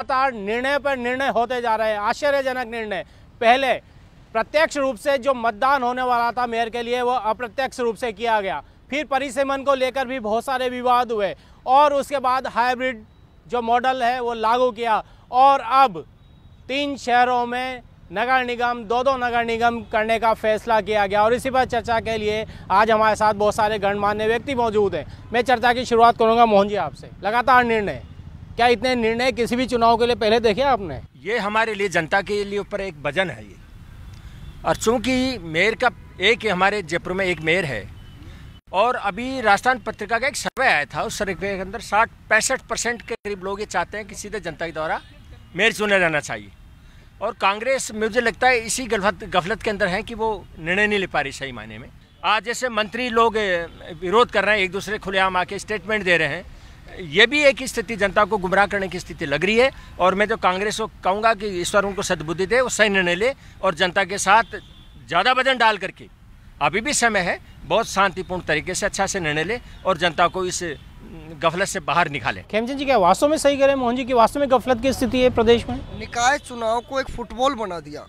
लगातार निर्णय पर निर्णय होते जा रहे हैं आश्चर्यजनक निर्णय पहले प्रत्यक्ष रूप से जो मतदान होने वाला था मेयर के लिए वो अप्रत्यक्ष रूप से किया गया फिर परिसीमन को लेकर भी बहुत सारे विवाद हुए और उसके बाद हाइब्रिड जो मॉडल है वो लागू किया और अब तीन शहरों में नगर निगम दो दो नगर निगम करने का फैसला किया गया और इसी पर चर्चा के लिए आज हमारे साथ बहुत सारे गणमान्य व्यक्ति मौजूद हैं मैं चर्चा की शुरुआत करूंगा मोहन जी आपसे लगातार निर्णय क्या इतने निर्णय किसी भी चुनाव के लिए पहले देखे आपने ये हमारे लिए जनता के लिए ऊपर एक वजन है ये और चूंकि मेयर का एक हमारे जयपुर में एक मेयर है और अभी राजस्थान पत्रिका का एक सर्वे आया था उस सर्वे के अंदर साठ पैंसठ परसेंट के करीब लोग ये चाहते हैं कि सीधे जनता के द्वारा मेयर चुना जाना चाहिए और कांग्रेस मुझे लगता है इसी गलफत गफलत के अंदर है कि वो निर्णय नहीं ले पा रही सही मायने में आज जैसे मंत्री लोग विरोध कर रहे हैं एक दूसरे खुलेआम आके स्टेटमेंट दे रहे हैं ये भी एक स्थिति जनता को गुमराह करने की स्थिति लग रही है और मैं तो कांग्रेस को कहूँगा कि ईश्वर उनको सदबुद्धि दे और सही निर्णय ले और जनता के साथ ज़्यादा वजन डाल करके अभी भी समय है बहुत शांतिपूर्ण तरीके से अच्छा से निर्णय ले और जनता को इस गफलत से बाहर निकाले खेमचंद जी क्या वास्तव में सही कह रहे हैं मोहन जी की वास्तव में गफलत की स्थिति है प्रदेश में निकाय चुनाव को एक फुटबॉल बना दिया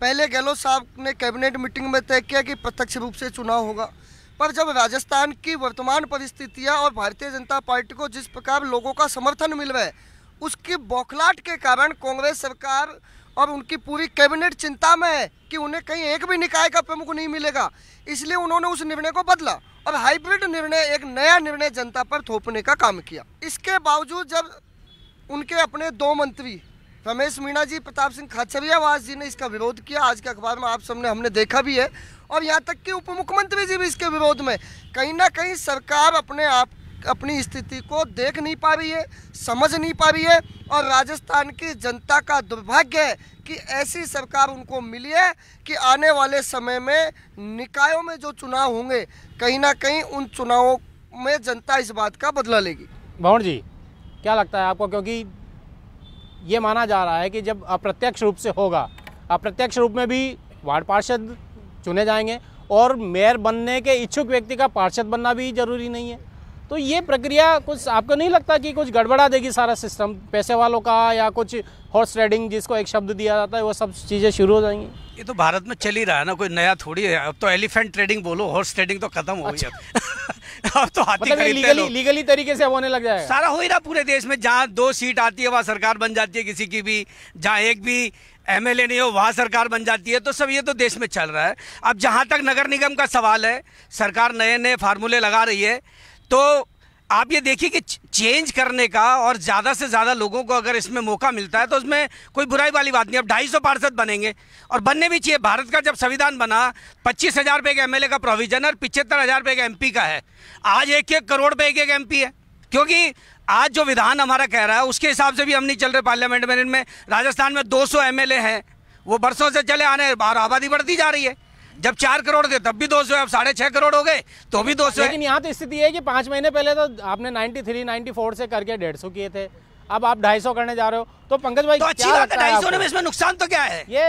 पहले गहलोत साहब ने कैबिनेट मीटिंग में तय किया कि प्रत्यक्ष रूप से चुनाव होगा पर जब राजस्थान की वर्तमान परिस्थितियां और भारतीय जनता पार्टी को जिस प्रकार लोगों का समर्थन मिल रहा है उसकी बौखलाट के कारण कांग्रेस सरकार और उनकी पूरी कैबिनेट चिंता में है कि उन्हें कहीं एक भी निकाय का प्रमुख नहीं मिलेगा इसलिए उन्होंने उस निर्णय को बदला और हाइब्रिड निर्णय एक नया निर्णय जनता पर थोपने का काम किया इसके बावजूद जब उनके अपने दो मंत्री रमेश मीणा जी प्रताप सिंह खाचरियावास जी ने इसका विरोध किया आज के अखबार में आप सबने हमने देखा भी है और यहाँ तक कि उप मुख्यमंत्री जी भी इसके विरोध में कहीं ना कहीं सरकार अपने आप अपनी स्थिति को देख नहीं पा रही है समझ नहीं पा रही है और राजस्थान की जनता का दुर्भाग्य है कि ऐसी सरकार उनको मिली है कि आने वाले समय में निकायों में जो चुनाव होंगे कहीं ना कहीं उन चुनावों में जनता इस बात का बदला लेगी भवन जी क्या लगता है आपको क्योंकि ये माना जा रहा है कि जब अप्रत्यक्ष रूप से होगा अप्रत्यक्ष रूप में भी वार्ड पार्षद चुने जाएंगे और मेयर बनने के इच्छुक व्यक्ति का पार्षद बनना भी जरूरी नहीं है तो ये प्रक्रिया कुछ आपको नहीं लगता कि कुछ गड़बड़ा देगी सारा सिस्टम पैसे वालों का या कुछ हॉर्स राइडिंग जिसको एक शब्द दिया जाता है वो सब चीज़ें शुरू हो जाएंगी ये तो भारत में चल ही रहा है ना कोई नया थोड़ी है अब तो एलिफेंट ट्रेडिंग बोलो हॉर्स ट्रेडिंग तो खत्म हो गई अच्छा। अब तो हाथी मतलब लीगली लीगली तरीके से अब होने लग जाएगा सारा हो ही रहा पूरे देश में जहाँ दो सीट आती है वहाँ सरकार बन जाती है किसी की भी जहाँ एक भी एम नहीं हो वहाँ सरकार बन जाती है तो सब ये तो देश में चल रहा है अब जहाँ तक नगर निगम का सवाल है सरकार नए नए फार्मूले लगा रही है तो आप ये देखिए कि चेंज करने का और ज़्यादा से ज़्यादा लोगों को अगर इसमें मौका मिलता है तो उसमें कोई बुराई वाली बात नहीं अब ढाई सौ पार्षद बनेंगे और बनने भी चाहिए भारत का जब संविधान बना पच्चीस हज़ार रुपये के एम का प्रोविजन और पिछहत्तर हज़ार रुपये के एम का है आज एक एक करोड़ रुपये एक एक एम है क्योंकि आज जो विधान हमारा कह रहा है उसके हिसाब से भी हम नहीं चल रहे पार्लियामेंट में इनमें राजस्थान में दो सौ हैं वो बरसों से चले आने और आबादी बढ़ती जा रही है जब चार करोड़ थे तब भी दो सौ अब साढ़े छह करोड़ हो गए तो भी दो सौ लेकिन यहाँ तो स्थिति है कि पांच महीने पहले तो आपने नाइन्टी थ्री नाइन्टी फोर से करके डेढ़ सौ किए थे अब आप ढाई सौ करने जा रहे हो तो पंकज भाई तो अच्छी बात है ढाई सौ में इसमें नुकसान तो क्या है ये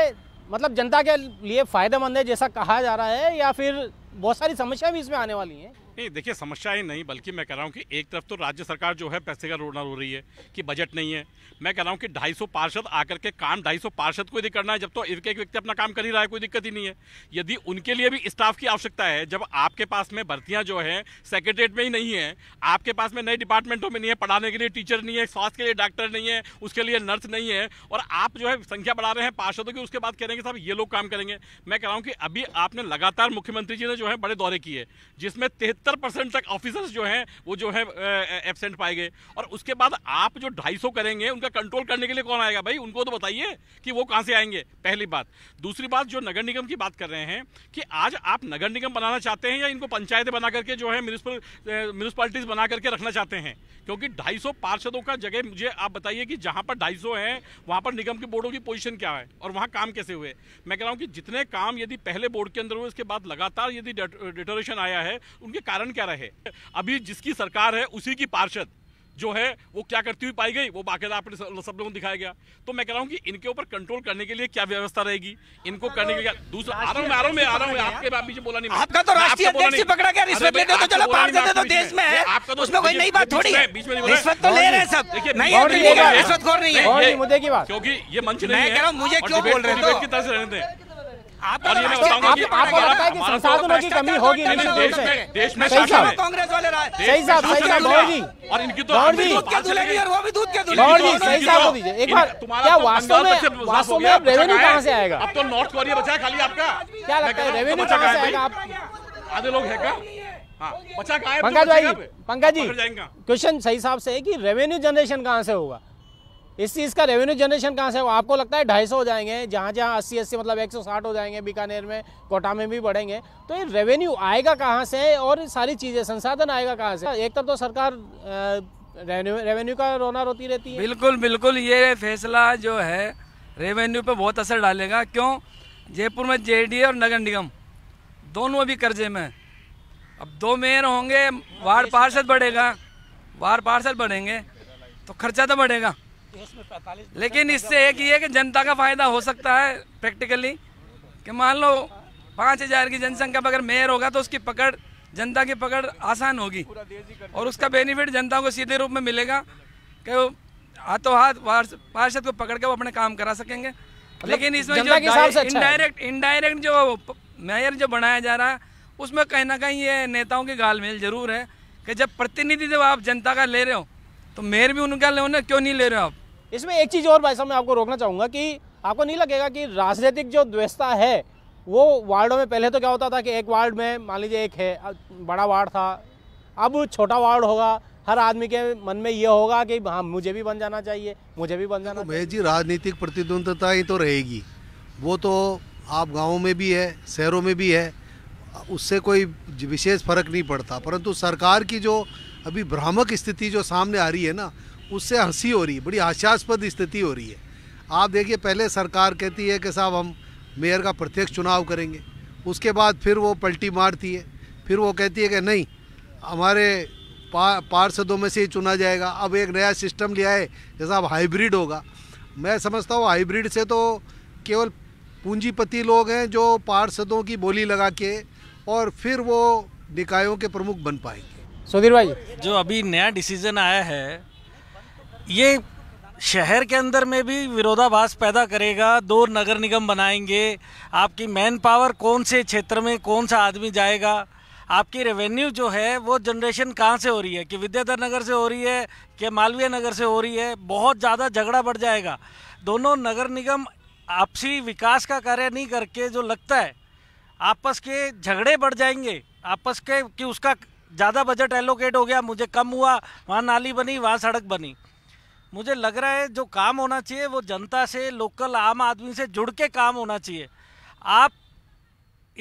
मतलब जनता के लिए फायदेमंद है जैसा कहा जा रहा है या फिर बहुत सारी समस्या भी इसमें आने वाली हैं नहीं देखिए समस्या ही नहीं बल्कि मैं कह रहा हूँ कि एक तरफ तो राज्य सरकार जो है पैसे का रोना रो रही है कि बजट नहीं है मैं कह रहा हूँ कि 250 पार्षद आकर के काम 250 पार्षद को यदि करना है जब तो एक एक व्यक्ति अपना काम कर ही रहा है कोई दिक्कत ही नहीं है यदि उनके लिए भी स्टाफ की आवश्यकता है जब आपके पास में भर्तियाँ जो है सेक्रेटरीट में ही नहीं है आपके पास में नए डिपार्टमेंटों में नहीं है पढ़ाने के लिए टीचर नहीं है स्वास्थ्य के लिए डॉक्टर नहीं है उसके लिए नर्स नहीं है और आप जो है संख्या बढ़ा रहे हैं पार्षदों की उसके बाद कह रहे हैं कि साहब ये लोग काम करेंगे मैं कह रहा हूँ कि अभी आपने लगातार मुख्यमंत्री जी ने जो जो है बड़े दौरे किए जिसमें तिहत्तर परसेंट तक ऑफिसर्स जो हैं वो जो है एबसेंट पाए गए और उसके बाद आप जो ढाई सौ करेंगे उनका कंट्रोल करने के लिए कौन आएगा भाई उनको तो बताइए कि वो कहाँ से आएंगे पहली बात दूसरी बात जो नगर निगम की बात कर रहे हैं कि आज आप नगर निगम बनाना चाहते हैं या इनको पंचायतें बना करके जो है म्यूनसिपालिटीज बना करके रखना चाहते हैं क्योंकि ढाई पार्षदों का जगह मुझे आप बताइए कि जहाँ पर ढाई सौ है वहाँ पर निगम के बोर्डों की पोजिशन क्या है और वहाँ काम कैसे हुए मैं कह रहा हूँ कि जितने काम यदि पहले बोर्ड के अंदर हुए इसके बाद लगातार यदि डिटोरेशन आया है उनके कारण क्या रहे अभी जिसकी सरकार है उसी की पार्षद जो है वो क्या करती हुई पाई गई वो बाकायदा आपने सब लोगों को दिखाया गया तो मैं कह रहा हूँ कि इनके ऊपर कंट्रोल करने के लिए क्या व्यवस्था रहेगी इनको करने के लिए दूसरा आ रहा हूँ मैं आ रहा हूँ आपके पीछे बोला नहीं आपका तो राष्ट्रीय अध्यक्ष पकड़ा गया रिश्वत तो चलो तो देश में है आपका तो उसमें कोई नई बात थोड़ी है रिश्वत तो ले रहे हैं सब नहीं रिश्वत खोर नहीं है क्योंकि ये मंच नहीं है मुझे क्यों बोल रहे हैं आपको लगता है कि संसाधनों की कमी होगी देश में कांग्रेस वाले सही साहब सही साहब जी और इनकी तो, तो वो भी दूध के तो सही साहब तो दीजिए एक बार क्या वास्तव में वास्तव में रेवेन्यू कहाँ से आएगा अब तो नॉर्थ कोरिया बचा खाली आपका क्या लगता है रेवेन्यू कहाँ से आएगा आप आधे लोग है क्या हाँ, पंकज भाई पंकज जी क्वेश्चन सही साहब से है कि रेवेन्यू जनरेशन कहाँ से होगा इस चीज़ का रेवेन्यू जनरेशन कहाँ से आपको लगता है ढाई सौ हो जाएंगे जहाँ जहाँ अस्सी अस्सी मतलब एक सौ साठ हो जाएंगे बीकानेर में कोटा में भी बढ़ेंगे तो ये रेवेन्यू आएगा कहाँ से और सारी चीज़ें संसाधन आएगा कहाँ से एक तरफ तो सरकार रेवेन्यू रेवेन्यू का रोना रोती रहती है बिल्कुल बिल्कुल ये फैसला जो है रेवेन्यू पर बहुत असर डालेगा क्यों जयपुर में जे और नगर निगम दोनों अभी कर्जे में अब दो मेयर होंगे वार्ड पार्षद बढ़ेगा वार्ड पार्षद बढ़ेंगे तो खर्चा तो बढ़ेगा लेकिन इससे एक ही है कि जनता का फायदा हो सकता है प्रैक्टिकली कि मान लो पाँच हजार की जनसंख्या पर अगर मेयर होगा तो उसकी पकड़ जनता की पकड़ आसान होगी और उसका बेनिफिट जनता को सीधे रूप में मिलेगा कि वो हाथों हाथ पार्षद को पकड़ के वो अपने काम करा सकेंगे मतलब लेकिन इसमें जो इनडायरेक्ट अच्छा इनडायरेक्ट जो मेयर जो बनाया जा रहा है उसमें कहीं ना कहीं ये नेताओं की गालमेल जरूर है कि जब प्रतिनिधि जब आप जनता का ले रहे हो तो मेयर भी उनका लेना क्यों नहीं ले रहे हो आप इसमें एक चीज़ और भाई साहब मैं आपको रोकना चाहूँगा कि आपको नहीं लगेगा कि राजनीतिक जो द्वेषता है वो वार्डों में पहले तो क्या होता था कि एक वार्ड में मान लीजिए एक है बड़ा वार्ड था अब छोटा वार्ड होगा हर आदमी के मन में ये होगा कि हाँ मुझे भी बन जाना चाहिए मुझे भी बन जाना तो मैं जी राजनीतिक प्रतिद्वंदता ही तो रहेगी वो तो आप गाँव में भी है शहरों में भी है उससे कोई विशेष फर्क नहीं पड़ता परंतु सरकार की जो अभी भ्रामक स्थिति जो सामने आ रही है ना उससे हंसी हो रही है बड़ी हास्यास्पद स्थिति हो रही है आप देखिए पहले सरकार कहती है कि साहब हम मेयर का प्रत्यक्ष चुनाव करेंगे उसके बाद फिर वो पलटी मारती है फिर वो कहती है कि नहीं हमारे पा, पार्षदों में से ही चुना जाएगा अब एक नया सिस्टम लिया है जैसा अब हाइब्रिड होगा मैं समझता हूँ हाइब्रिड से तो केवल पूंजीपति लोग हैं जो पार्षदों की बोली लगा के और फिर वो निकायों के प्रमुख बन पाएंगे सुधीर भाई जो अभी नया डिसीजन आया है ये शहर के अंदर में भी विरोधाभास पैदा करेगा दो नगर निगम बनाएंगे आपकी मैन पावर कौन से क्षेत्र में कौन सा आदमी जाएगा आपकी रेवेन्यू जो है वो जनरेशन कहाँ से हो रही है कि विद्याधर नगर से हो रही है कि मालवीय नगर से हो रही है बहुत ज़्यादा झगड़ा बढ़ जाएगा दोनों नगर निगम आपसी विकास का कार्य नहीं करके जो लगता है आपस के झगड़े बढ़ जाएंगे आपस के कि उसका ज़्यादा बजट एलोकेट हो गया मुझे कम हुआ वहाँ नाली बनी वहाँ सड़क बनी मुझे लग रहा है जो काम होना चाहिए वो जनता से लोकल आम आदमी से जुड़ के काम होना चाहिए आप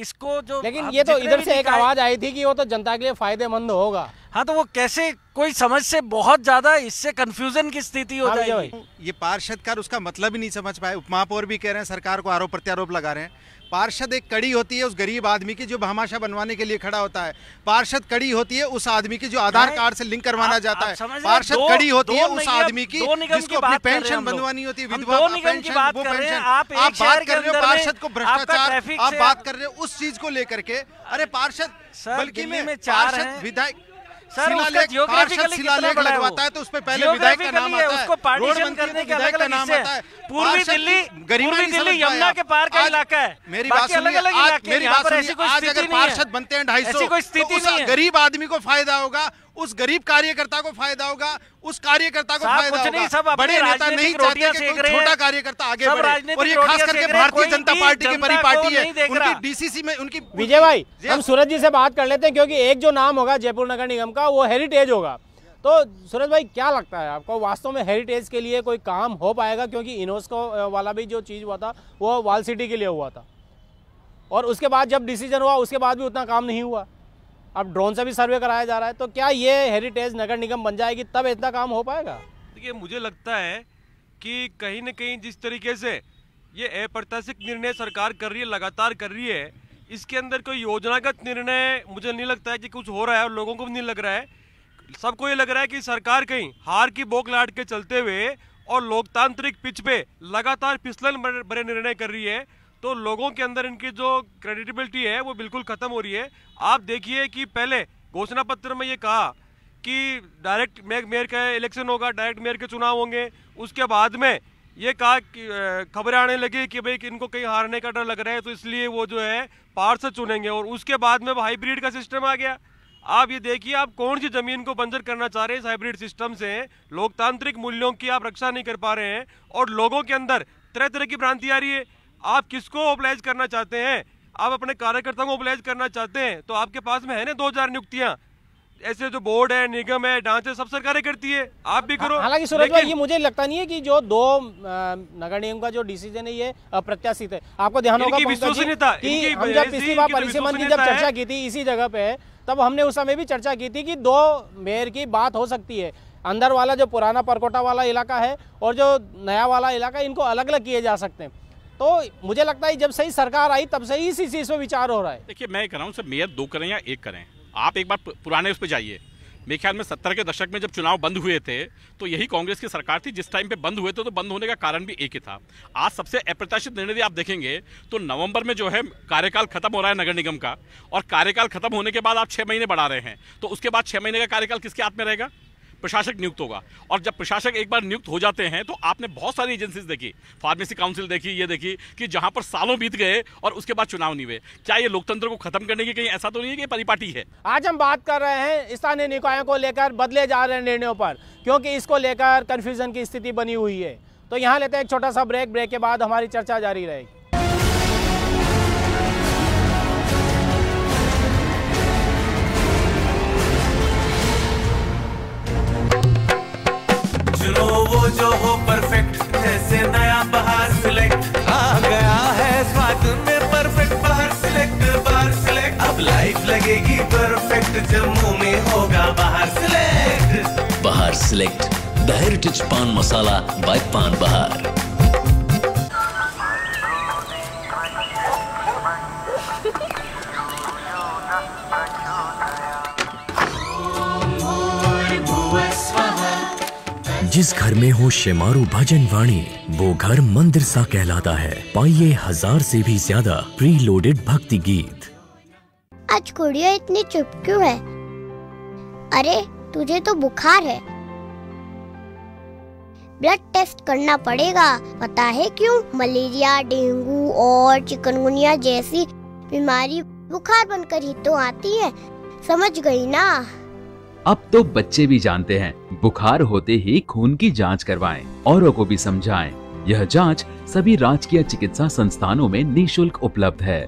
इसको जो लेकिन ये तो इधर से एक आवाज आई थी कि वो तो जनता के लिए फायदेमंद होगा हाँ तो वो कैसे कोई समझ से बहुत ज्यादा इससे कंफ्यूजन की स्थिति हो हाँ, जाएगी भाई ये पार्षद का उसका मतलब ही नहीं समझ पाए उपमापौर भी कह रहे हैं सरकार को आरोप प्रत्यारोप लगा रहे हैं पार्षद एक कड़ी होती है उस गरीब आदमी की जो भामाशा बनवाने के लिए खड़ा होता है पार्षद कड़ी होती है उस आदमी की जो आधार कार्ड से लिंक करवाना जाता है पार्षद कड़ी होती है उस आदमी की जिसको अपनी पेंशन बनवानी होती है विधवा पेंशन वो पेंशन आप बात कर रहे हो पार्षद को भ्रष्टाचार आप बात कर रहे हो उस चीज को लेकर के अरे पार्षद बल्कि में पार्षद विधायक सर उसका जियोग्राफिकली कितना बड़ा है वो तो उसपे पहले विधायक का नाम आता है उसको पार्टीशन करने के अलग अलग हिस्से पूर्वी दिल्ली पूर्वी दिल्ली यमुना के पार का इलाका है मेरी बात अलग अलग इलाके मेरी बात ऐसी कोई स्थिति नहीं है बनते हैं ढाई सौ तो स्थिति गरीब आदमी को फायदा होगा उस गरीब कार्यकर्ता को फायदा होगा उस कार्यकर्ता को फायदा होगा नहीं सब बड़े नेता नहीं चाहते कि कोई छोटा कार्यकर्ता आगे बढ़े और ये खास करके भारतीय जनता पार्टी की बड़ी पार्टी है उनकी डीसीसी में उनकी विजय भाई हाँ। हम सूरज जी से बात कर लेते हैं क्योंकि एक जो नाम होगा जयपुर नगर निगम का वो हेरिटेज होगा तो सूरज भाई क्या लगता है आपको वास्तव में हेरिटेज के लिए कोई काम हो पाएगा क्योंकि इनोस्को वाला भी जो चीज़ हुआ था वो वाल सिटी के लिए हुआ था और उसके बाद जब डिसीजन हुआ उसके बाद भी उतना काम नहीं हुआ अब ड्रोन से भी सर्वे कराया जा रहा है तो क्या ये हेरिटेज नगर निगम बन जाएगी तब इतना काम हो पाएगा देखिए मुझे लगता है कि कहीं ना कहीं जिस तरीके से ये अप्रत्याशित निर्णय सरकार कर रही है लगातार कर रही है इसके अंदर कोई योजनागत निर्णय मुझे नहीं लगता है कि कुछ हो रहा है और लोगों को भी नहीं लग रहा है सबको ये लग रहा है कि सरकार कहीं हार की बोक लाट के चलते हुए और लोकतांत्रिक पिच पे लगातार फिसलन बड़े निर्णय कर रही है तो लोगों के अंदर इनकी जो क्रेडिबिलिटी है वो बिल्कुल ख़त्म हो रही है आप देखिए कि पहले घोषणा पत्र में ये कहा कि डायरेक्ट मेयर का इलेक्शन होगा डायरेक्ट मेयर के चुनाव होंगे उसके बाद में ये कहा कि खबरें आने लगी कि भाई इनको कहीं हारने का डर लग रहा है तो इसलिए वो जो है पार्षद चुनेंगे और उसके बाद में हाईब्रिड का सिस्टम आ गया आप ये देखिए आप कौन सी जमीन को बंजर करना चाह रहे हैं इस हाइब्रिड सिस्टम से लोकतांत्रिक मूल्यों की आप रक्षा नहीं कर पा रहे हैं और लोगों के अंदर तरह तरह की भ्रांति आ रही है आप किसको ओबलाइज करना चाहते हैं आप अपने कार्यकर्ताओं को ओबलाइज करना चाहते हैं तो आपके पास में है ना दो हजार नियुक्तियाँ ऐसे जो बोर्ड है निगम है ढांचे सब सरकारें करती है आप भी करो हालांकि सूरज भाई ये मुझे लगता नहीं है कि जो दो नगर निगम का जो डिसीजन है ये अप्रत्याशित है आपको ध्यान होगा कि जब चर्चा की थी इसी जगह पे तब हमने उस समय भी चर्चा की थी कि दो मेयर की बात हो सकती है अंदर वाला जो पुराना परकोटा वाला इलाका है और जो नया वाला इलाका इनको अलग अलग किए जा सकते हैं तो मुझे लगता है जब से ही सरकार आई तब से ही इसी चीज़ पर विचार हो रहा है देखिए मैं कह रहा हूँ सर मेयर दो करें या एक करें आप एक बार पुराने उस पर जाइए मेरे ख्याल में सत्तर के दशक में जब चुनाव बंद हुए थे तो यही कांग्रेस की सरकार थी जिस टाइम पे बंद हुए थे तो बंद होने का कारण भी एक ही था आज सबसे अप्रत्याशित निर्णय आप देखेंगे तो नवंबर में जो है कार्यकाल खत्म हो रहा है नगर निगम का और कार्यकाल खत्म होने के बाद आप छः महीने बढ़ा रहे हैं तो उसके बाद छः महीने का कार्यकाल किसके हाथ में रहेगा प्रशासक नियुक्त होगा और जब प्रशासक एक बार नियुक्त हो जाते हैं तो आपने बहुत सारी एजेंसीज देखी फार्मेसी काउंसिल देखी ये देखी कि जहां पर सालों बीत गए और उसके बाद चुनाव नहीं हुए क्या ये लोकतंत्र को खत्म करने की कहीं ऐसा तो नहीं है कि परिपाटी है आज हम बात कर रहे हैं स्थानीय निकायों को लेकर बदले जा रहे निर्णयों पर क्योंकि इसको लेकर कन्फ्यूजन की स्थिति बनी हुई है तो यहाँ लेते हैं एक छोटा सा ब्रेक ब्रेक के बाद हमारी चर्चा जारी रहेगी वो जो हो परफेक्ट जैसे नया बाहर सिलेक्ट आ गया है स्वाद में परफेक्ट बाहर सिलेक्ट बाहर सिलेक्ट अब लाइफ लगेगी परफेक्ट जम्मू में होगा बाहर सिलेक्ट बाहर सिलेक्ट द हेरिटेज पान मसाला बाय पान बाहर जिस घर में हो शेमारू भजन वाणी वो घर मंदिर सा कहलाता है पाइए हजार से भी ज्यादा प्री लोडेड भक्ति गीत आज कुड़िया इतनी चुप क्यों है अरे तुझे तो बुखार है ब्लड टेस्ट करना पड़ेगा पता है क्यों मलेरिया डेंगू और चिकनगुनिया जैसी बीमारी बुखार बनकर ही तो आती है समझ गई ना अब तो बच्चे भी जानते हैं बुखार होते ही खून की जांच करवाएं औरों को भी समझाएं। यह जांच सभी राजकीय चिकित्सा संस्थानों में निशुल्क उपलब्ध है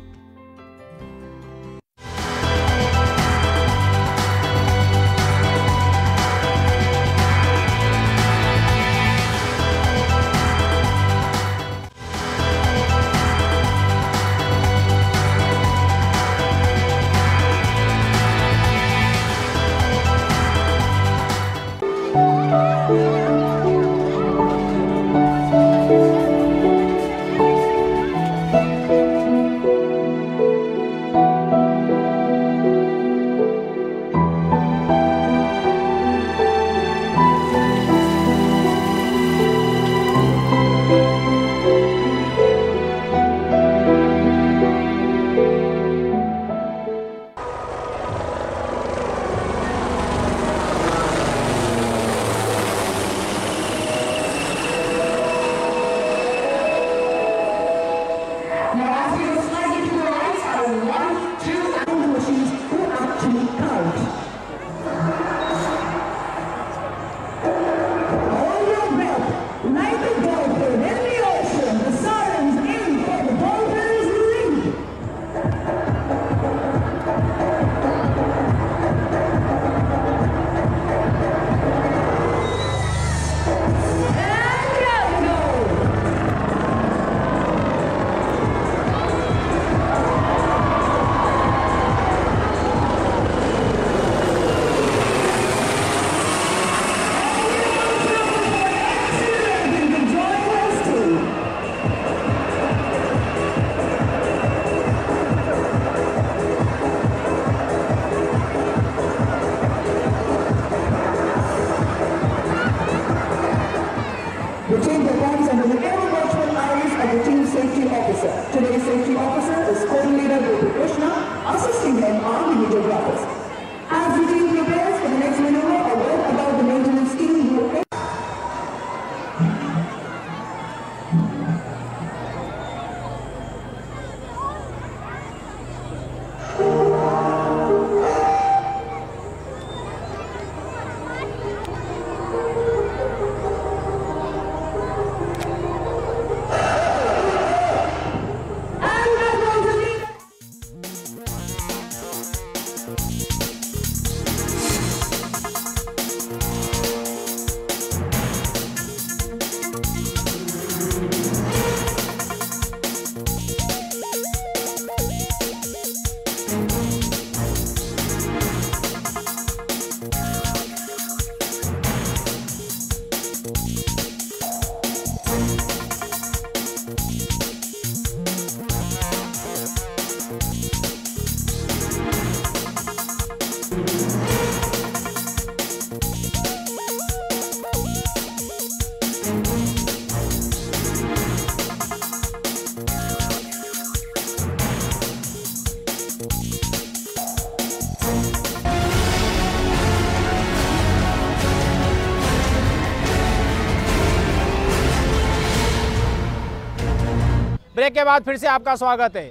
ब्रेक के बाद फिर से आपका स्वागत है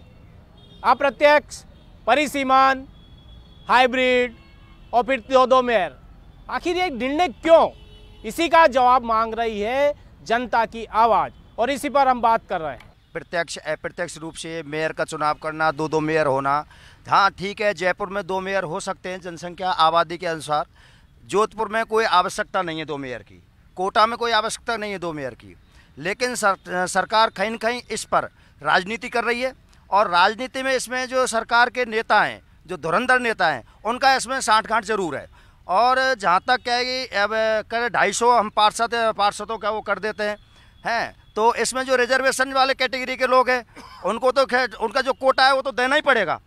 अप्रत्यक्ष परिसीमान हाइब्रिड और फिर दो दो मेयर आखिर ये निर्णय क्यों इसी का जवाब मांग रही है जनता की आवाज़ और इसी पर हम बात कर रहे हैं प्रत्यक्ष अप्रत्यक्ष रूप से मेयर का चुनाव करना दो दो मेयर होना हाँ ठीक है जयपुर में दो मेयर हो सकते हैं जनसंख्या आबादी के अनुसार जोधपुर में कोई आवश्यकता नहीं है दो मेयर की कोटा में कोई आवश्यकता नहीं है दो मेयर की लेकिन सर, सरकार कहीं कहीं इस पर राजनीति कर रही है और राजनीति में इसमें जो सरकार के नेता हैं जो धुरंधर नेता हैं उनका इसमें साठ गांठ जरूर है और जहाँ तक क्या है कि अब कर ढाई सौ हम पार्षद पार्षदों का वो कर देते हैं हैं तो इसमें जो रिजर्वेशन वाले कैटेगरी के लोग हैं उनको तो खैर उनका जो कोटा है वो तो देना ही पड़ेगा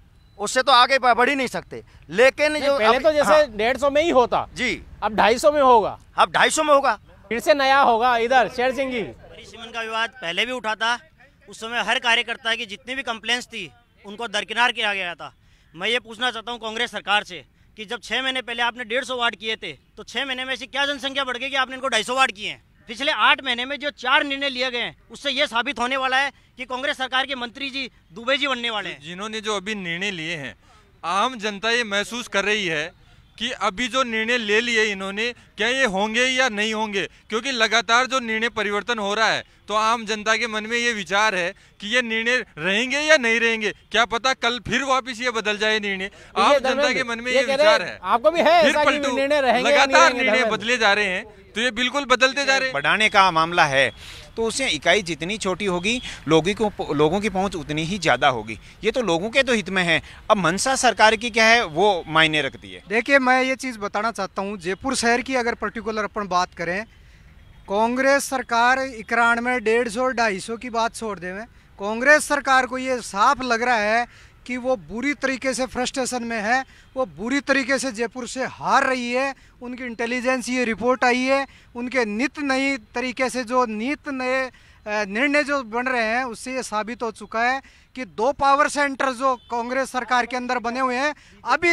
उससे तो आगे बढ़ ही नहीं सकते लेकिन जो पहले तो जैसे हाँ, डेढ़ सौ में ही होता जी अब ढाई सौ में होगा अब ढाई सौ में होगा फिर से नया होगा इधर शेर सिंह जी ऋषिमन का विवाद पहले भी उठा था उस समय हर कार्यकर्ता की जितनी भी कंप्लेंट्स थी उनको दरकिनार किया गया था मैं ये पूछना चाहता हूँ कांग्रेस सरकार से कि जब छः महीने पहले आपने डेढ़ सौ वार्ड किए थे तो छः महीने में ऐसी क्या जनसंख्या बढ़ गई कि आपने इनको ढाई सौ वार्ड किए हैं पिछले आठ महीने में जो चार निर्णय लिए गए हैं उससे ये साबित होने वाला है कि कांग्रेस सरकार के मंत्री जी दुबे जी बनने वाले हैं जिन्होंने जो अभी निर्णय लिए हैं आम जनता ये महसूस कर रही है कि अभी जो निर्णय ले लिए इन्होंने क्या ये होंगे या नहीं होंगे क्योंकि लगातार जो निर्णय परिवर्तन हो रहा है तो आम जनता के मन में ये विचार है कि ये निर्णय रहेंगे या नहीं रहेंगे क्या पता कल फिर वापस ये बदल जाए निर्णय आम जनता के मन में ये, ये विचार है आपको भी है फिर पलटू लगातार निर्णय बदले जा रहे हैं तो ये बिल्कुल बदलते जा रहे हैं बढ़ाने का मामला है तो उससे इकाई जितनी छोटी होगी लोगों को लोगों की पहुँच उतनी ही ज़्यादा होगी ये तो लोगों के तो हित में है अब मनसा सरकार की क्या है वो मायने रखती है देखिए मैं ये चीज़ बताना चाहता हूँ जयपुर शहर की अगर पर्टिकुलर अपन बात करें कांग्रेस सरकार इकरानवे डेढ़ सौ ढाई सौ की बात छोड़ दे कांग्रेस सरकार को ये साफ लग रहा है कि वो बुरी तरीके से फ्रस्ट्रेशन में है वो बुरी तरीके से जयपुर से हार रही है उनकी इंटेलिजेंस ये रिपोर्ट आई है उनके नित नई तरीके से जो नित नए निर्णय जो बन रहे हैं उससे ये साबित हो चुका है कि दो पावर सेंटर जो कांग्रेस सरकार के अंदर बने हुए हैं अभी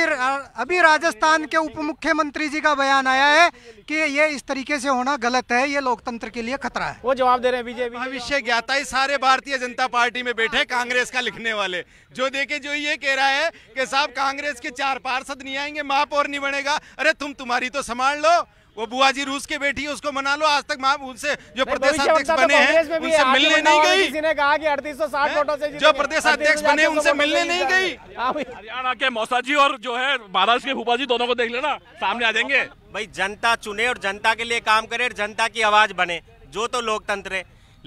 अभी राजस्थान के उप मुख्यमंत्री जी का बयान आया है कि ये इस तरीके से होना गलत है ये लोकतंत्र के लिए खतरा है वो जवाब दे रहे हैं बीजेपी भविष्य ज्ञाता ही सारे भारतीय जनता पार्टी में बैठे कांग्रेस का लिखने वाले जो देखे जो ये कह रहा है कि साहब कांग्रेस के चार पार्षद नहीं आएंगे महापौर नहीं बनेगा अरे तुम तुम्हारी तो संभाल लो वो बुआ जी रूस के बेटी है उसको मना लो आज तक माँ उनसे जो प्रदेश अध्यक्ष तो बने हैं उनसे मिलने नहीं गई किसी ने कहा कि अड़तीस सौ साठ वोटों से जो प्रदेश अध्यक्ष बने उनसे मिलने नहीं गई हाँ, हरियाणा के मौसा जी और जो है महाराष्ट्र के भूपा जी दोनों को देख लेना सामने आ जाएंगे भाई जनता चुने और जनता के लिए काम करे और जनता की आवाज बने जो तो लोकतंत्र है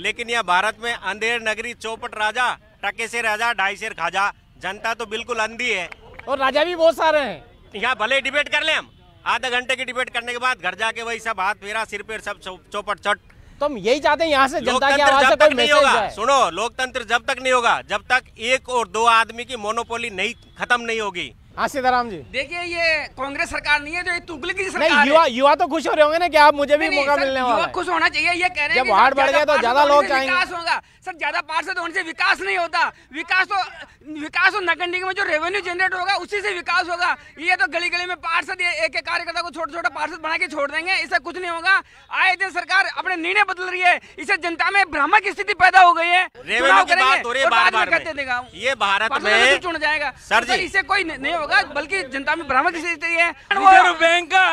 लेकिन यह भारत में अंधेर नगरी चौपट राजा टके से राजा ढाई शेर खाजा जनता तो बिल्कुल अंधी है और राजा भी बहुत सारे हैं यहाँ भले डिबेट कर ले हम आधा घंटे की डिबेट करने के बाद घर जाके वही सब हाथ मेरा सिर पे सब चौपट चट तो हम यही चाहते हैं यहाँ से जनता की आवाज से नहीं होगा सुनो लोकतंत्र जब तक नहीं होगा जब तक एक और दो आदमी की मोनोपोली नहीं खत्म नहीं होगी हाँ सीताराम जी देखिए ये कांग्रेस सरकार नहीं है जो ये तुगलक की सरकार नहीं, युवा युवा तो खुश हो रहे होंगे ना कि आप मुझे भी मौका मिलने वाला है खुश होना चाहिए ये कह रहे हैं जब वार्ड बढ़ गया तो ज्यादा लोग चाहेंगे विकास होगा सर ज्यादा पार्षद होने से तो विकास नहीं होता विकास तो विकास और नगर निगम में जो रेवेन्यू जनरेट होगा उसी से विकास होगा ये तो गली गली में पार्षद एक एक कार्यकर्ता को छोटे छोटे पार्षद बना के छोड़ देंगे इससे कुछ नहीं होगा आए दिन सरकार अपने निर्णय बदल रही है इससे जनता में भ्रामक स्थिति पैदा हो गई है रेवेन्यू की बात हो रही है ये भारत में तो चुन जाएगा सर जी इसे कोई नहीं होगा होगा बल्कि जनता में भ्रामक स्थिति है रिजर्व बैंक का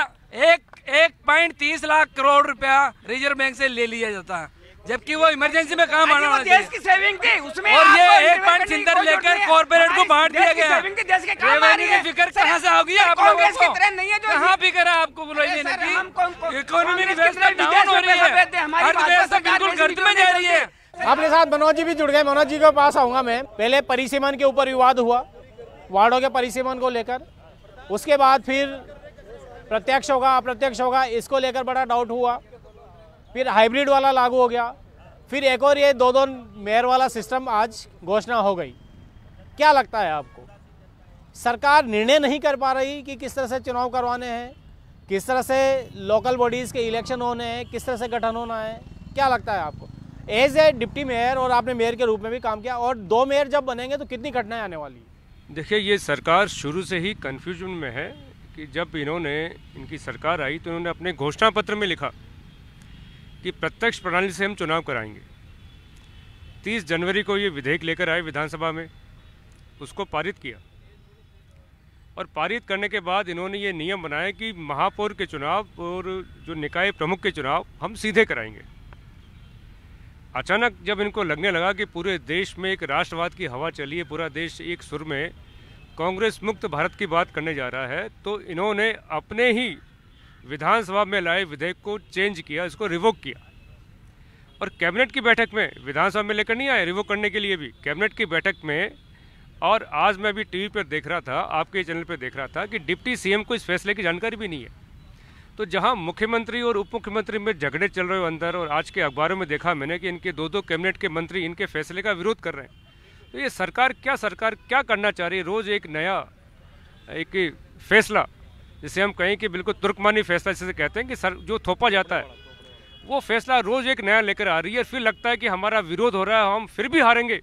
एक एक पॉइंट तीस लाख करोड़ रुपया रिजर्व बैंक से ले लिया जाता है जबकि वो इमरजेंसी में काम हाँ आने वाला देश की सेविंग थी उसमें और ये एक पॉइंट छिंदर लेकर कॉर्पोरेट को बांट दिया गया रेवेन्यू की फिकर कहाँ से होगी आप लोगों को कहाँ फिकर है आपको इकोनॉमी की व्यवस्था डाउन हो रही है अर्थव्यवस्था बिल्कुल गर्द में जा रही है अपने साथ मनोज जी भी जुड़ गए मनोज जी के पास आऊंगा मैं पहले परिसीमन के ऊपर विवाद हुआ वार्डों के परिसीमन को लेकर उसके बाद फिर प्रत्यक्ष होगा अप्रत्यक्ष होगा इसको लेकर बड़ा डाउट हुआ फिर हाइब्रिड वाला लागू हो गया फिर एक और ये दो दो मेयर वाला सिस्टम आज घोषणा हो गई क्या लगता है आपको सरकार निर्णय नहीं कर पा रही कि किस तरह से चुनाव करवाने हैं किस तरह से लोकल बॉडीज़ के इलेक्शन होने हैं किस तरह से गठन होना है क्या लगता है आपको एज ए डिप्टी मेयर और आपने मेयर के रूप में भी काम किया और दो मेयर जब बनेंगे तो कितनी घटनाएं आने वाली है देखिए ये सरकार शुरू से ही कन्फ्यूजन में है कि जब इन्होंने इनकी सरकार आई तो इन्होंने अपने घोषणा पत्र में लिखा कि प्रत्यक्ष प्रणाली से हम चुनाव कराएंगे 30 जनवरी को ये विधेयक लेकर आए विधानसभा में उसको पारित किया और पारित करने के बाद इन्होंने ये नियम बनाया कि महापौर के चुनाव और जो निकाय प्रमुख के चुनाव हम सीधे कराएंगे अचानक जब इनको लगने लगा कि पूरे देश में एक राष्ट्रवाद की हवा चली है पूरा देश एक सुर में कांग्रेस मुक्त भारत की बात करने जा रहा है तो इन्होंने अपने ही विधानसभा में लाए विधेयक को चेंज किया इसको रिवोक किया और कैबिनेट की बैठक में विधानसभा में लेकर नहीं आए रिवोक करने के लिए भी कैबिनेट की बैठक में और आज मैं भी टीवी पर देख रहा था आपके चैनल पर देख रहा था कि डिप्टी सीएम को इस फैसले की जानकारी भी नहीं है तो जहां मुख्यमंत्री और उप मुख्यमंत्री में झगड़े चल रहे हो अंदर और आज के अखबारों में देखा मैंने कि इनके दो दो कैबिनेट के मंत्री इनके फैसले का विरोध कर रहे हैं तो ये सरकार क्या सरकार क्या करना चाह रही है रोज़ एक नया एक फैसला जिसे हम कहें कि बिल्कुल तुर्कमानी फैसला जिसे कहते हैं कि सर जो थोपा जाता है वो फैसला रोज़ एक नया लेकर आ रही है फिर लगता है कि हमारा विरोध हो रहा है हम फिर भी हारेंगे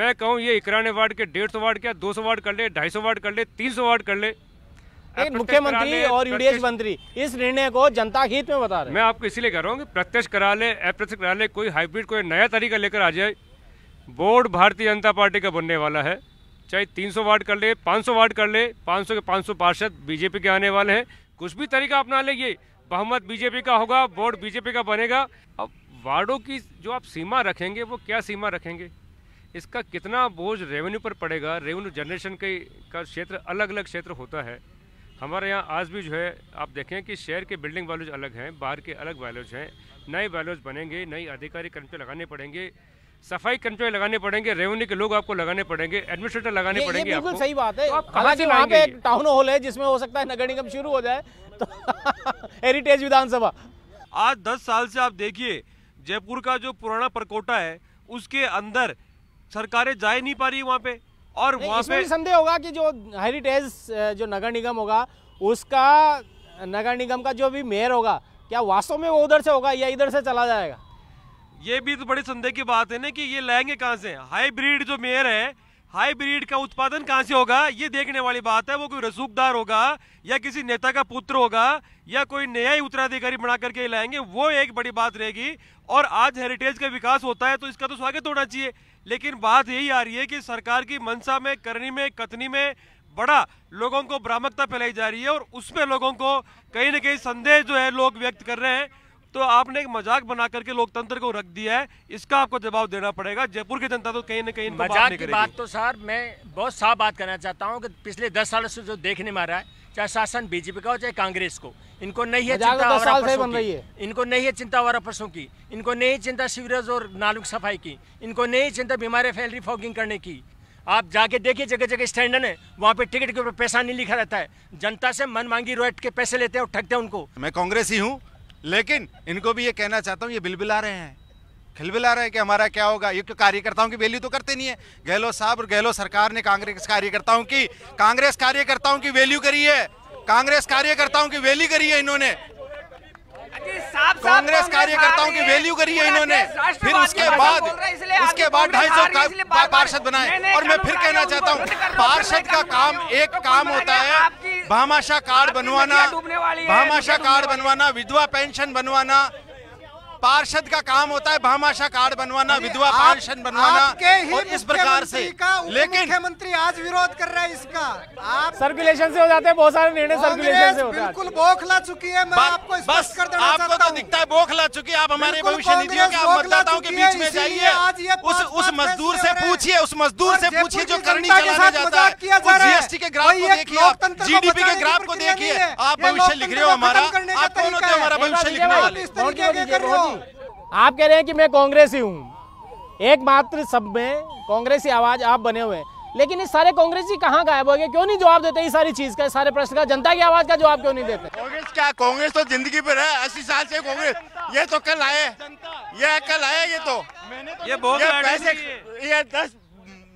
मैं कहूँ ये इकराने वार्ड के डेढ़ सौ वार्ड क्या दो सौ वार्ड कर ले ढाई सौ वार्ड कर ले तीन सौ वार्ड कर ले मुख्यमंत्री और यूडीएस मंत्री इस निर्णय को जनता हित में बता रहे मैं आपको इसीलिए कह रहा हूँ प्रत्यक्ष प्रत्यक्ष कराले अप्रत्यक्ष कराले कोई हाइब्रिड कोई नया तरीका लेकर आ जाए बोर्ड भारतीय जनता पार्टी का बनने वाला है चाहे 300 वार्ड कर ले 500 वार्ड कर ले 500 के 500 पार्षद बीजेपी के आने वाले हैं कुछ भी तरीका अपना लेंगे बहुमत बीजेपी का होगा बोर्ड बीजेपी का बनेगा अब वार्डों की जो आप सीमा रखेंगे वो क्या सीमा रखेंगे इसका कितना बोझ रेवेन्यू पर पड़ेगा रेवेन्यू जनरेशन के का क्षेत्र अलग अलग क्षेत्र होता है हमारे यहाँ आज भी जो है आप देखें कि शहर के बिल्डिंग वैल्यूज अलग हैं बाहर के अलग वैल्यूज हैं नए वैल्यूज बनेंगे नई अधिकारी कर्मचारी लगाने पड़ेंगे सफाई कर्मचारी लगाने पड़ेंगे रेवेन्यू के लोग आपको लगाने पड़ेंगे एडमिनिस्ट्रेटर लगाने ये, पड़ेंगे ये बिल्कुल सही बात है तो हालांकि वहाँ पे एक टाउन हॉल है जिसमें हो सकता है नगर निगम शुरू हो जाए तो हेरिटेज विधानसभा आज दस साल से आप देखिए जयपुर का जो पुराना परकोटा है उसके अंदर सरकारें जा नहीं पा रही वहाँ पे और वहाँ पे संदेह होगा कि जो हेरिटेज जो नगर निगम होगा उसका नगर निगम का जो भी मेयर होगा क्या वास्तव में वो उधर से होगा या इधर से चला जाएगा ये भी तो बड़ी संदेह की बात है ना कि ये लाएंगे कहाँ से हाईब्रिड जो मेयर है हाईब्रिड का उत्पादन कहाँ से होगा ये देखने वाली बात है वो कोई रसूखदार होगा या किसी नेता का पुत्र होगा या कोई नया ही उत्तराधिकारी बना करके लाएंगे वो एक बड़ी बात रहेगी और आज हेरिटेज का विकास होता है तो इसका तो स्वागत होना चाहिए लेकिन बात यही आ रही है कि सरकार की मनसा में करनी में कथनी में बड़ा लोगों को भ्रामकता फैलाई जा रही है और उसमें लोगों को कहीं ना कहीं संदेश जो है लोग व्यक्त कर रहे हैं तो आपने एक मजाक बना करके लोकतंत्र को रख दिया है इसका आपको जवाब देना पड़ेगा जयपुर की जनता तो कहीं ना कहीं मजाक की बात तो सर मैं बहुत साफ बात करना चाहता हूँ कि पिछले दस सालों से जो देखने में आ रहा है चाहे शासन बीजेपी का हो चाहे कांग्रेस को इनको नहीं है तो चिंता आवारा परसों की इनको नहीं है चिंता आवारा परसों की इनको नहीं चिंता सीवरेज और नालों की सफाई की इनको नहीं चिंता बीमारियां फैल रही फॉगिंग करने की आप जाके देखिए जगह जगह स्टैंड है वहाँ पे टिकट के ऊपर पैसा नहीं लिखा रहता है जनता से मन मांगी रोट के पैसे लेते हैं और ठगते हैं उनको मैं कांग्रेस ही हूँ लेकिन इनको भी ये कहना चाहता हूँ ये बिलबिला रहे हैं खिलबिला रहे हैं कि हमारा क्या होगा ये कार्यकर्ताओं की वैल्यू तो करते नहीं है गहलोत साहब और गहलोत सरकार ने कांग्रेस कार्यकर्ताओं की कांग्रेस कार्यकर्ताओं की वैल्यू करी है कांग्रेस कार्यकर्ताओं की वैल्यू करी है इन्होंने कांग्रेस कार्यकर्ताओं की वैल्यू करी है इन्होंने फिर उसके बाद उसके बाद ढाई सौ पार्षद बनाए और मैं फिर कहना चाहता हूँ पार्षद का काम एक काम होता है भामाशा कार्ड बनवाना भामाशा कार्ड बनवाना विधवा पेंशन बनवाना पार्षद का काम होता है भामाशा कार्ड बनवाना विधवा पार्षद बनवाना और इस प्रकार से लेकिन मुख्यमंत्री आज विरोध कर रहा है इसका आप सर्कुलेशन से हो जाते हैं बहुत सारे निर्णय सर्कुलेशन से होते हैं बिल्कुल बौखला चुकी है मैं आपको बस कर देना आपको तो दिखता है बौखला चुकी है आप हमारे भविष्य निधियों के मतदाताओं के बीच में जाइए उस उस मजदूर से पूछिए उस मजदूर से पूछिए जो करनी चलाना जाता है जीएसटी के ग्राफ को देखिए आप जीडीपी के ग्राफ को देखिए आप भविष्य लिख रहे हो हमारा आप कौन होते हैं हमारा भविष्य लिखने वाले आप कह रहे हैं कि मैं कांग्रेसी हूँ एकमात्र सब में कांग्रेसी आवाज आप बने हुए लेकिन ये सारे कांग्रेसी कहाँ गायब हो गए क्यों नहीं जवाब देते सारी चीज का सारे प्रश्न का जनता की आवाज का जवाब क्यों नहीं देते कांग्रेस क्या कांग्रेस तो जिंदगी पर है अस्सी साल से कांग्रेस ये तो कल आए ये कल आए ये तो ये बहुत ये दस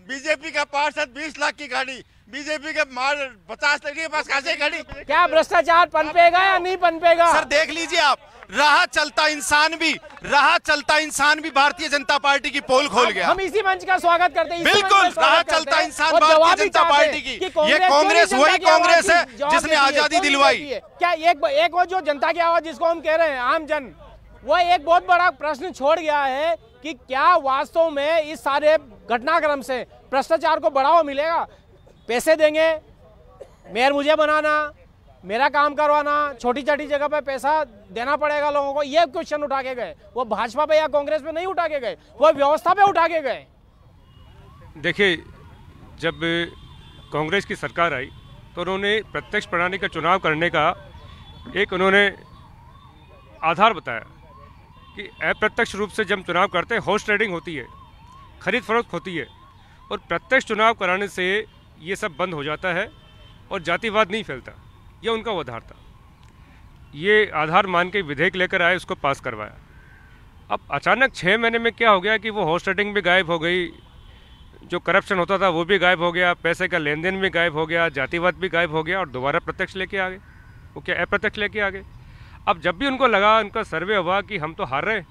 बीजेपी का पार्षद बीस लाख की गाड़ी बीजेपी के मार पचास तक के पास कैसे खड़ी क्या भ्रष्टाचार पनपेगा या नहीं पनपेगा सर देख लीजिए आप राह चलता इंसान भी राह चलता इंसान भी भारतीय जनता पार्टी की पोल खोल गया हम इसी मंच का स्वागत करते हैं बिल्कुल राह चलता इंसान भारतीय जनता पार्टी की ये कांग्रेस वही कांग्रेस है जिसने आजादी दिलवाई क्या एक एक वो जो जनता की आवाज जिसको हम कह रहे हैं आम जन वो एक बहुत बड़ा प्रश्न छोड़ गया है कि क्या वास्तव में इस सारे घटनाक्रम से भ्रष्टाचार को बढ़ावा मिलेगा पैसे देंगे मेयर मुझे बनाना मेरा काम करवाना छोटी छोटी जगह पे पैसा देना पड़ेगा लोगों को ये क्वेश्चन उठा के गए वो भाजपा पे या कांग्रेस पे नहीं उठा के गए वो व्यवस्था पे उठा के गए देखिए जब कांग्रेस की सरकार आई तो उन्होंने प्रत्यक्ष प्रणाली का चुनाव करने का एक उन्होंने आधार बताया कि अप्रत्यक्ष रूप से जब चुनाव करते हैं हॉर्स ट्रेडिंग होती है खरीद फरोख्त होती है और प्रत्यक्ष चुनाव कराने से ये सब बंद हो जाता है और जातिवाद नहीं फैलता यह उनका आधार था ये आधार मान के विधेयक लेकर आए उसको पास करवाया अब अचानक छः महीने में क्या हो गया कि वो हॉर्स रेडिंग भी गायब हो गई जो करप्शन होता था वो भी गायब हो गया पैसे का लेन देन भी गायब हो गया जातिवाद भी गायब हो गया और दोबारा प्रत्यक्ष लेके आ गए वो क्या अप्रत्यक्ष लेके आ गए अब जब भी उनको लगा उनका सर्वे हुआ कि हम तो हार रहे हैं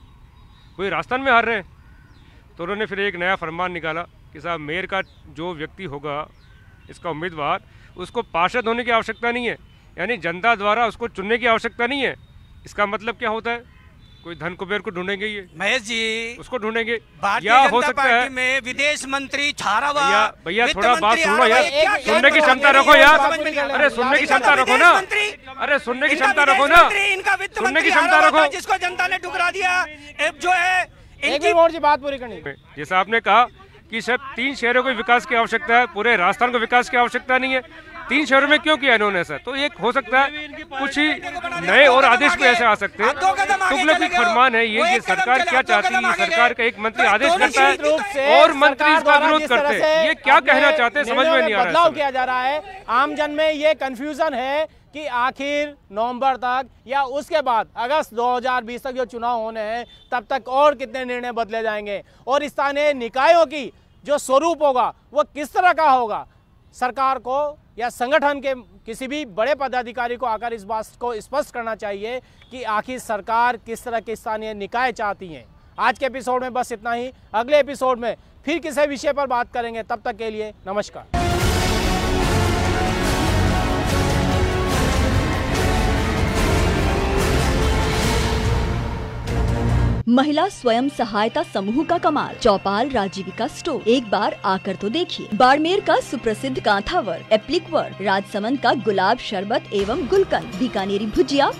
कोई राजस्थान में हार रहे हैं तो उन्होंने फिर एक नया फरमान निकाला कि साहब मेयर का जो व्यक्ति होगा इसका उम्मीदवार उसको पार्षद होने की आवश्यकता नहीं है यानी जनता द्वारा उसको चुनने की आवश्यकता नहीं है इसका मतलब क्या होता है कोई धन कुबेर को ढूंढेंगे ये महेश जी उसको ढूंढेंगे या हो सकता है में विदेश मंत्री छारावा भैया थोड़ा बात सुनो यार सुनने की क्षमता रखो यार अरे सुनने की क्षमता रखो ना अरे सुनने की क्षमता रखो ना इनका वित्त सुनने की क्षमता रखो जिसको जनता ने ठुकरा दिया जो है एक और जी बात पूरी करनी जैसा आपने कहा कि सर तीन शहरों को विकास की आवश्यकता है पूरे राजस्थान को विकास की आवश्यकता नहीं है तीन शहरों में क्यों किया इन्होंने सर तो एक हो सकता है कुछ ही नए और आदेश भी ऐसे आ सकते हैं तुगलक की फरमान है ये कि सरकार क्या चाहती है सरकार का एक मंत्री आदेश करता है और मंत्री इसका विरोध करते हैं ये क्या कहना चाहते हैं समझ में नहीं आ रहा बदलाव किया जा रहा है आम जन में ये कंफ्यूजन है कि आखिर नवंबर तक या उसके बाद अगस्त 2020 तक जो चुनाव होने हैं तब तक और कितने निर्णय बदले जाएंगे और स्थानीय निकायों की जो स्वरूप होगा वो किस तरह का होगा सरकार को या संगठन के किसी भी बड़े पदाधिकारी को आकर इस बात को स्पष्ट करना चाहिए कि आखिर सरकार किस तरह के स्थानीय निकाय चाहती हैं आज के एपिसोड में बस इतना ही अगले एपिसोड में फिर किसी विषय पर बात करेंगे तब तक के लिए नमस्कार महिला स्वयं सहायता समूह का कमाल चौपाल राजीविका स्टोर एक बार आकर तो देखिए बाड़मेर का सुप्रसिद्ध कांथावर एप्लिकवर राजसमंद का गुलाब शरबत एवं गुलकंद बीकानेरी भुजिया